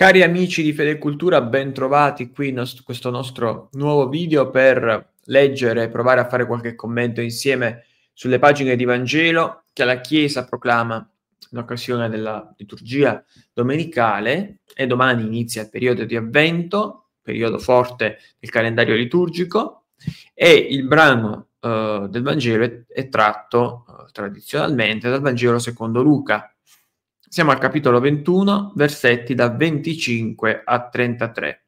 Cari amici di Fedecultura, ben trovati qui in nos- questo nostro nuovo video per leggere e provare a fare qualche commento insieme sulle pagine di Vangelo che la Chiesa proclama in occasione della liturgia domenicale e domani inizia il periodo di avvento, periodo forte del calendario liturgico e il brano eh, del Vangelo è, è tratto eh, tradizionalmente dal Vangelo secondo Luca siamo al capitolo 21, versetti da 25 a 33.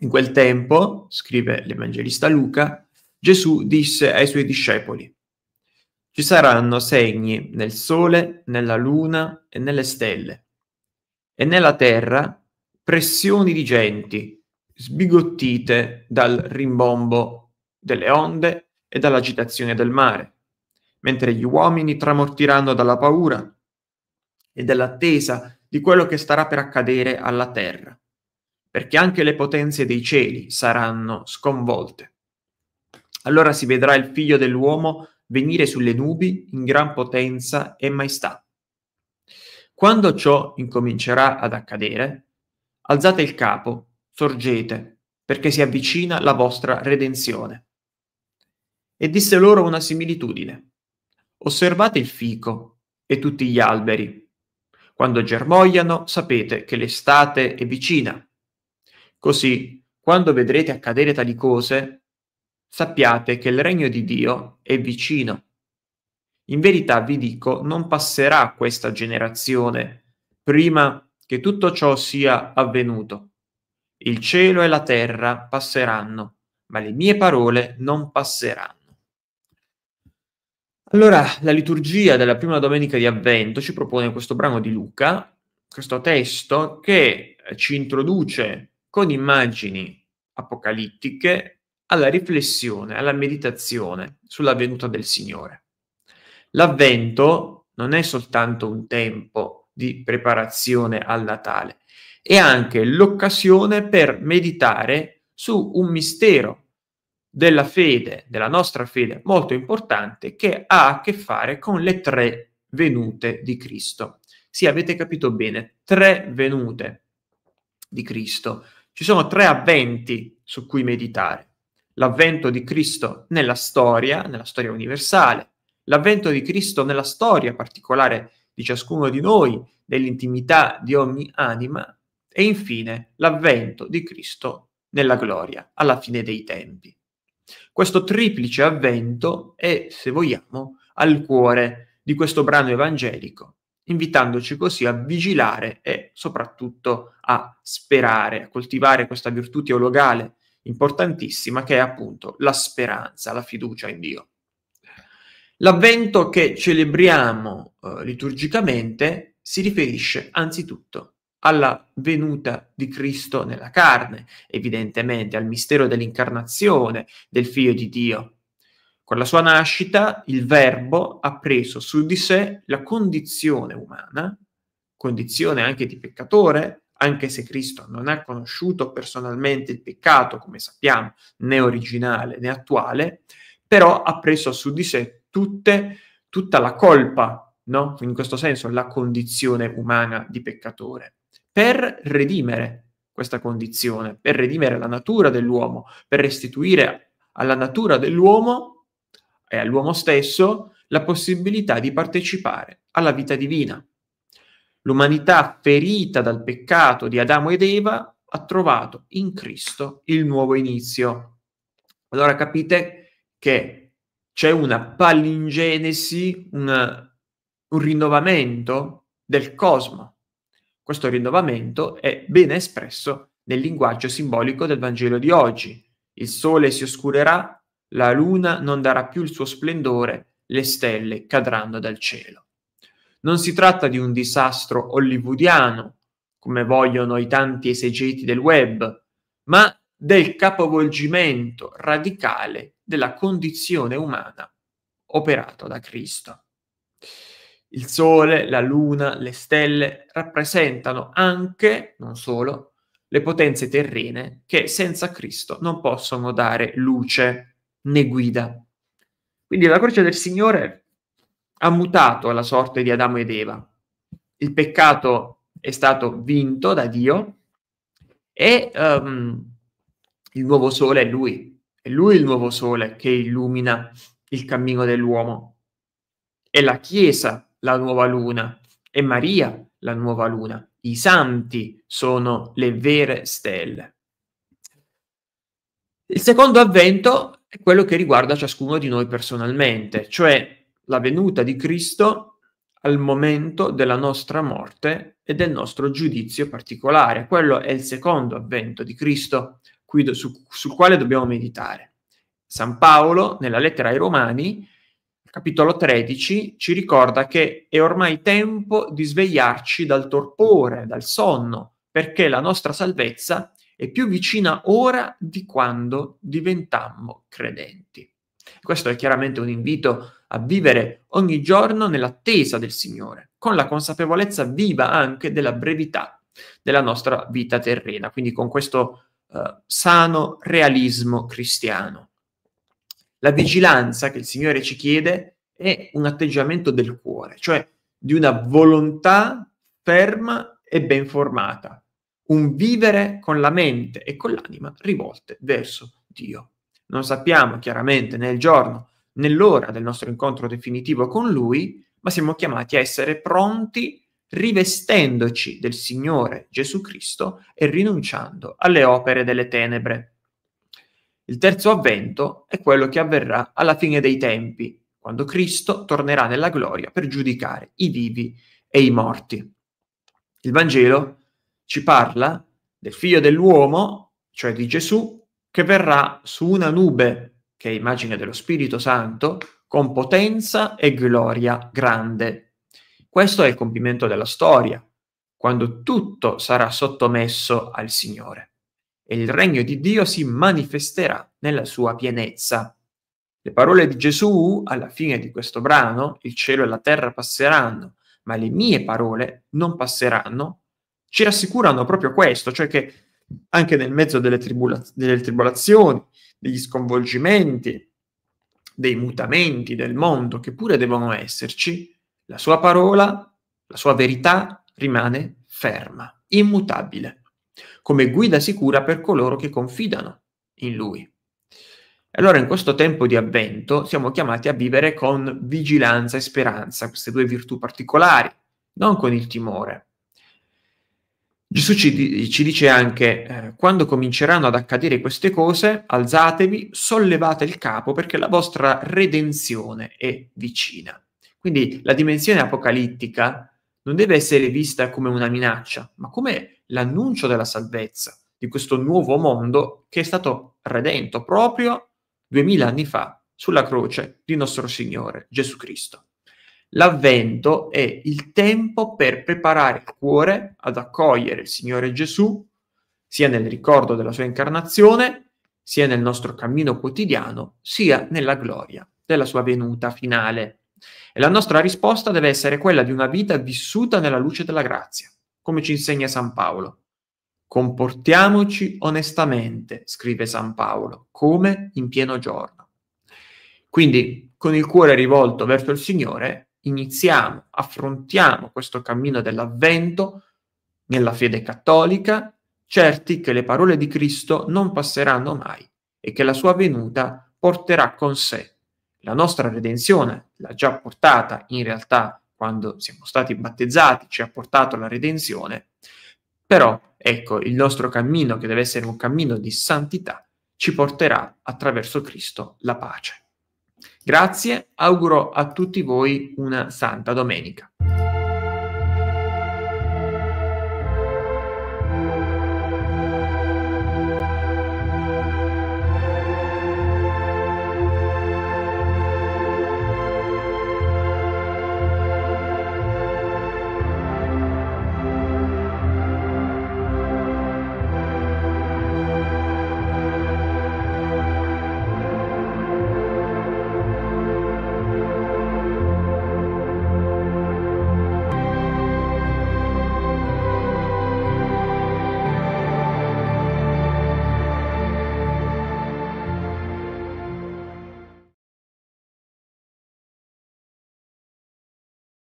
In quel tempo, scrive l'Evangelista Luca, Gesù disse ai suoi discepoli, ci saranno segni nel sole, nella luna e nelle stelle, e nella terra pressioni di genti, sbigottite dal rimbombo delle onde e dall'agitazione del mare, mentre gli uomini tramortiranno dalla paura e dell'attesa di quello che starà per accadere alla terra, perché anche le potenze dei cieli saranno sconvolte. Allora si vedrà il figlio dell'uomo venire sulle nubi in gran potenza e maestà. Quando ciò incomincerà ad accadere, alzate il capo, sorgete, perché si avvicina la vostra redenzione. E disse loro una similitudine. Osservate il fico e tutti gli alberi quando germogliano, sapete che l'estate è vicina. Così, quando vedrete accadere tali cose, sappiate che il regno di Dio è vicino. In verità vi dico, non passerà questa generazione prima che tutto ciò sia avvenuto. Il cielo e la terra passeranno, ma le mie parole non passeranno. Allora, la liturgia della prima domenica di Avvento ci propone questo brano di Luca, questo testo che eh, ci introduce con immagini apocalittiche alla riflessione, alla meditazione sulla venuta del Signore. L'Avvento non è soltanto un tempo di preparazione al Natale, è anche l'occasione per meditare su un mistero della fede, della nostra fede molto importante che ha a che fare con le tre venute di Cristo. Sì, avete capito bene, tre venute di Cristo. Ci sono tre avventi su cui meditare. L'avvento di Cristo nella storia, nella storia universale, l'avvento di Cristo nella storia particolare di ciascuno di noi, nell'intimità di ogni anima, e infine l'avvento di Cristo nella gloria, alla fine dei tempi. Questo triplice avvento è, se vogliamo, al cuore di questo brano evangelico, invitandoci così a vigilare e soprattutto a sperare, a coltivare questa virtù teologale importantissima che è appunto la speranza, la fiducia in Dio. L'avvento che celebriamo eh, liturgicamente si riferisce anzitutto alla venuta di Cristo nella carne, evidentemente al mistero dell'incarnazione del figlio di Dio. Con la sua nascita il verbo ha preso su di sé la condizione umana, condizione anche di peccatore, anche se Cristo non ha conosciuto personalmente il peccato, come sappiamo, né originale né attuale, però ha preso su di sé tutte, tutta la colpa, no? in questo senso la condizione umana di peccatore per redimere questa condizione, per redimere la natura dell'uomo, per restituire alla natura dell'uomo e all'uomo stesso la possibilità di partecipare alla vita divina. L'umanità ferita dal peccato di Adamo ed Eva ha trovato in Cristo il nuovo inizio. Allora capite che c'è una palingenesi, una, un rinnovamento del cosmo, questo rinnovamento è ben espresso nel linguaggio simbolico del Vangelo di oggi. Il sole si oscurerà, la luna non darà più il suo splendore, le stelle cadranno dal cielo. Non si tratta di un disastro hollywoodiano, come vogliono i tanti esegeti del web, ma del capovolgimento radicale della condizione umana operato da Cristo. Il Sole, la Luna, le stelle rappresentano anche, non solo, le potenze terrene che senza Cristo non possono dare luce né guida. Quindi la croce del Signore ha mutato la sorte di Adamo ed Eva. Il peccato è stato vinto da Dio e um, il nuovo sole è lui, è lui il nuovo sole che illumina il cammino dell'uomo. È la Chiesa la nuova luna, e Maria la nuova luna, i santi sono le vere stelle. Il secondo avvento è quello che riguarda ciascuno di noi personalmente, cioè la venuta di Cristo al momento della nostra morte e del nostro giudizio particolare. Quello è il secondo avvento di Cristo qui, su, sul quale dobbiamo meditare. San Paolo, nella lettera ai Romani, capitolo 13, ci ricorda che è ormai tempo di svegliarci dal torpore, dal sonno, perché la nostra salvezza è più vicina ora di quando diventammo credenti. Questo è chiaramente un invito a vivere ogni giorno nell'attesa del Signore, con la consapevolezza viva anche della brevità della nostra vita terrena, quindi con questo eh, sano realismo cristiano. La vigilanza che il Signore ci chiede è un atteggiamento del cuore, cioè di una volontà ferma e ben formata, un vivere con la mente e con l'anima rivolte verso Dio. Non sappiamo chiaramente né il giorno né l'ora del nostro incontro definitivo con Lui, ma siamo chiamati a essere pronti rivestendoci del Signore Gesù Cristo e rinunciando alle opere delle tenebre. Il terzo avvento è quello che avverrà alla fine dei tempi, quando Cristo tornerà nella gloria per giudicare i vivi e i morti. Il Vangelo ci parla del figlio dell'uomo, cioè di Gesù, che verrà su una nube, che è immagine dello Spirito Santo, con potenza e gloria grande. Questo è il compimento della storia, quando tutto sarà sottomesso al Signore e il regno di Dio si manifesterà nella sua pienezza. Le parole di Gesù alla fine di questo brano, il cielo e la terra passeranno, ma le mie parole non passeranno, ci rassicurano proprio questo, cioè che anche nel mezzo delle, tribula- delle tribolazioni, degli sconvolgimenti, dei mutamenti del mondo che pure devono esserci, la sua parola, la sua verità rimane ferma, immutabile come guida sicura per coloro che confidano in Lui. Allora in questo tempo di avvento siamo chiamati a vivere con vigilanza e speranza, queste due virtù particolari, non con il timore. Gesù ci, ci dice anche, eh, quando cominceranno ad accadere queste cose, alzatevi, sollevate il capo perché la vostra redenzione è vicina. Quindi la dimensione apocalittica non deve essere vista come una minaccia, ma come l'annuncio della salvezza di questo nuovo mondo che è stato redento proprio duemila anni fa sulla croce di nostro Signore Gesù Cristo. L'avvento è il tempo per preparare il cuore ad accogliere il Signore Gesù, sia nel ricordo della sua incarnazione, sia nel nostro cammino quotidiano, sia nella gloria della sua venuta finale. E la nostra risposta deve essere quella di una vita vissuta nella luce della grazia, come ci insegna San Paolo. Comportiamoci onestamente, scrive San Paolo, come in pieno giorno. Quindi, con il cuore rivolto verso il Signore, iniziamo, affrontiamo questo cammino dell'avvento nella fede cattolica, certi che le parole di Cristo non passeranno mai e che la sua venuta porterà con sé la nostra redenzione, l'ha già portata in realtà quando siamo stati battezzati, ci ha portato alla redenzione. Però, ecco, il nostro cammino, che deve essere un cammino di santità, ci porterà attraverso Cristo la pace. Grazie, auguro a tutti voi una santa domenica.